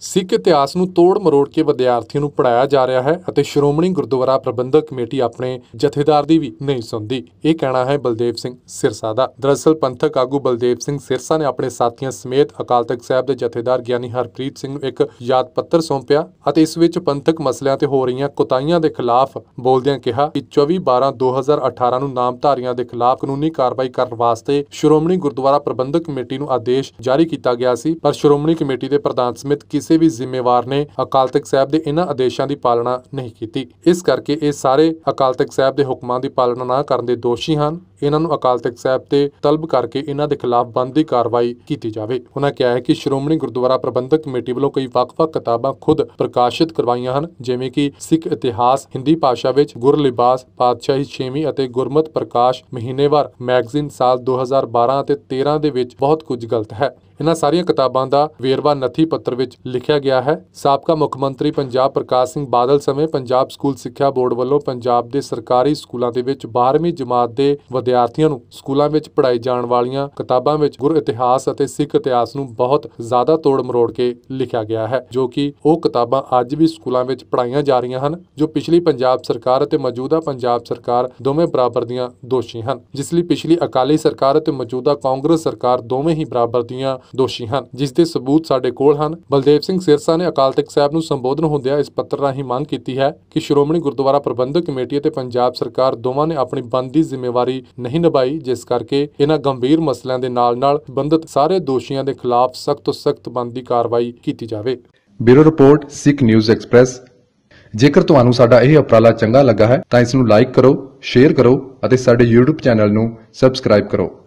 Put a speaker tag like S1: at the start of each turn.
S1: ਸਿੱਖ ਇਤਿਹਾਸ ਨੂੰ ਤੋੜ ਮਰੋੜ ਕੇ ਵਿਦਿਆਰਥੀਆਂ ਨੂੰ ਪੜਾਇਆ ਜਾ ਰਿਹਾ ਹੈ ਅਤੇ ਸ਼੍ਰੋਮਣੀ ਗੁਰਦੁਆਰਾ ਪ੍ਰਬੰਧਕ ਕਮੇਟੀ ਆਪਣੇ ਜਥੇਦਾਰ ਦੀ ਵੀ ਨਹੀਂ ਸੁਣਦੀ ਇਹ ਕਹਿਣਾ ਹੈ ਬਲਦੇਵ ਸਿੰਘ ਸਿਰਸਾ ਦਾ ਦਰਅਸਲ ਪੰਥਕ ਆਗੂ ਬਲਦੇਵ ਸਿੰਘ ਸਿਰਸਾ ਨੇ ਆਪਣੇ ਸਾਥੀਆਂ ਸਮੇਤ ਅਕਾਲ ਤਖਤ ਸਾਹਿਬ ਦੇ ਜਥੇਦਾਰ ਗਿਆਨੀ ਹਰਪ੍ਰੀਤ ਸਿੰਘ ਨੂੰ ਇੱਕ ਯਾਦ ਪੱਤਰ ਸੌਂਪਿਆ ਅਤੇ ਇਸ ਵਿੱਚ ਪੰਥਕ ਮਸਲਿਆਂ ਤੇ ਹੋ ਰਹੀਆਂ ਕੁਤਾਈਆਂ ਦੇ ਖਿਲਾਫ ਬੋਲਦਿਆਂ ਕਿਹਾ ਕਿ 24/12/2018 ਨੂੰ ਨਾਮਧਾਰੀਆਂ ਦੇ ਖਿਲਾਫ ਕਾਨੂੰਨੀ ਕਾਰਵਾਈ ਕਰਨ ਵਾਸਤੇ ਸ਼੍ਰੋਮਣੀ ਗੁਰਦੁਆਰਾ ਪ੍ਰਬੰਧਕ ਕਮੇਟੀ ਨੂੰ ਆਦੇਸ਼ ਜਾਰੀ ਕੀਤਾ ਗਿਆ ਸੀ ਪਰ ਸ਼੍ਰੋਮਣੀ ਕਮੇਟੀ ਦੇ ਪ੍ਰਧਾਨ ਸਮਿਤ ਕਿਸ ਕਿਸੇ ਵੀ ਜ਼ਿੰਮੇਵਾਰ ਨੇ ਅਕਾਲ ਤਖਤ ਸਾਹਿਬ ਦੇ ਇਹਨਾਂ ਆਦੇਸ਼ਾਂ ਦੀ ਪਾਲਣਾ ਨਹੀਂ ਕੀਤੀ ਇਸ ਕਰਕੇ ਇਹ ਸਾਰੇ ਅਕਾਲ ਤਖਤ ਸਾਹਿਬ ਦੇ ਹੁਕਮਾਂ ਦੀ ਪਾਲਣਾ ਨਾ ਕਰਨ ਦੇ ਦੋਸ਼ੀ ਹਨ ਇਹਨਾਂ ਨੂੰ ਅਕਾਲ ਤਖਤ ਸਾਹਿਬ ਤੇ ਤਲਬ ਕਰਕੇ ਇਹਨਾਂ ਦੇ ਖਿਲਾਫ ਬੰਦੀ ਕਾਰਵਾਈ ਕੀਤੀ ਜਾਵੇ ਉਹਨਾਂ ਕਿਹਾ ਹੈ ਕਿ ਸ਼੍ਰੋਮਣੀ ਗੁਰਦੁਆਰਾ ਪ੍ਰਬੰਧਕ ਕਮੇਟੀ ਵੱਲੋਂ ਕਈ ਵੱਖ-ਵੱਖ ਕਿਤਾਬਾਂ ਖੁਦ ਪ੍ਰਕਾਸ਼ਿਤ ਕਰਵਾਈਆਂ ਹਨ ਜਿਵੇਂ ਕਿ ਸਿੱਖ ਇਤਿਹਾਸ ਹਿੰਦੀ ਭਾਸ਼ਾ ਵਿੱਚ ਲਿਬਾਸ ਪਾਤਸ਼ਾਹੀ ਛੇਵੀ ਅਤੇ ਗੁਰਮਤ ਪ੍ਰਕਾਸ਼ ਮਹੀਨੇਵਾਰ ਮੈਗਜ਼ੀਨ ਸਾਲ 2012 ਅਤੇ 13 ਦੇ ਵਿੱਚ ਬਹੁਤ ਕੁਝ ਗਲਤ ਹੈ ਇਹਨਾਂ ਸਾਰੀਆਂ ਕਿਤਾਬਾਂ ਦਾ ਵੇਰਵਾ ਨਥੀ ਪੱਤਰ ਵਿੱਚ ਲਿਖਿਆ ਗਿਆ ਹੈ ਸਾਬਕਾ ਮੁੱਖ ਮੰਤਰੀ ਪੰਜਾਬ ਪ੍ਰਕਾਸ਼ ਸਿੰਘ ਬਾਦਲ ਸਮੇਂ ਪੰਜਾਬ ਸਕੂਲ ਸਿੱਖਿਆ ਬੋਰਡ ਵੱਲੋਂ ਪੰਜਾਬ ਦੇ ਸਰਕਾਰੀ ਸਕੂਲਾਂ ਦੇ ਵਿੱਚ 12ਵੀਂ ਜਮਾਤ ਦੇ ਵਿਦਿਆਰਥੀਆਂ ਨੂੰ ਸਕੂਲਾਂ ਵਿੱਚ ਪੜ੍ਹਾਈ ਜਾਣ ਵਾਲੀਆਂ ਕਿਤਾਬਾਂ ਵਿੱਚ ਗੁਰ ਇਤਿਹਾਸ ਅਤੇ ਸਿੱਖ ਇਤਿਹਾਸ ਨੂੰ ਬਹੁਤ ਜ਼ਿਆਦਾ ਤੋੜ ਮਰੋੜ ਕੇ ਲਿਖਿਆ ਗਿਆ ਹੈ ਜੋ ਕਿ ਉਹ ਕਿਤਾਬਾਂ ਅੱਜ ਵੀ ਸਕੂਲਾਂ ਵਿੱਚ ਪੜ੍ਹਾਈਆਂ ਜਾ ਰਹੀਆਂ ਹਨ ਜੋ ਪਿਛਲੀ ਪੰਜਾਬ ਸਰਕਾਰ ਅਤੇ ਮੌਜੂਦਾ ਪੰਜਾਬ ਸਰਕਾਰ ਦੋਵੇਂ ਬਰਾਬਰ ਦੀਆਂ ਦੋਸ਼ੀ ਹਨ ਜਿਸ ਲਈ ਪਿਛਲੀ ਅਕਾਲੀ ਸਰਕਾਰ ਅਤੇ ਮੌਜੂਦਾ ਕਾਂਗਰਸ ਸਰਕਾਰ ਦੋਵੇਂ ਹੀ ਬਰਾਬਰ ਦੀਆਂ ਦੋਸ਼ੀ ਹਨ ਜਿਸ ਦੇ ਸਬੂਤ ਸਾਡੇ ਕੋਲ ਹਨ ਬਲਦੇਵ ਸਿੰਘ ਸਿਰਸਾ ਨੇ ਅਕਾਲ ਤਖਤ ਸਾਹਿਬ ਨੂੰ ਸੰਬੋਧਨ ਹੁੰਦਿਆਂ ਇਸ ਪੱਤਰ ਰਾਹੀਂ ਮੰਗ ਕੀਤੀ ਹੈ ਕਿ ਸ਼੍ਰੋਮਣੀ ਗੁਰਦੁਆਰਾ ਪ੍ਰਬੰਧਕ ਕਮੇਟੀ ਅਤੇ ਪੰਜਾਬ ਸਰਕਾਰ ਦੋਵਾਂ ਨੇ ਆਪਣੀ ਬੰਦੀ ਜ਼ਿੰਮੇਵਾਰੀ ਨਹੀਂ ਨਿਭਾਈ ਜਿਸ ਕਰਕੇ ਇਹਨਾਂ ਗੰਭੀਰ ਮਸਲਿਆਂ ਦੇ ਨਾਲ-ਨਾਲ ਬੰਦਤ ਸਾਰੇ ਦੋਸ਼ੀਆਂ ਦੇ ਖਿਲਾਫ ਸਖਤ ਤੋਂ ਸਖਤ ਬੰਦੀ ਕਾਰਵਾਈ ਕੀਤੀ ਜਾਵੇ bureau report Sikh news express ਜੇਕਰ ਤੁਹਾਨੂੰ ਸਾਡਾ ਇਹ ਉਪਰਾਲਾ ਚੰਗਾ ਲੱਗਾ ਹੈ ਤਾਂ ਇਸ ਨੂੰ ਲਾਈਕ ਕਰੋ ਸ਼ੇਅਰ ਕਰੋ ਅਤੇ ਸਾਡੇ YouTube ਚੈਨਲ ਨੂੰ ਸਬਸਕ੍ਰਾਈਬ ਕਰੋ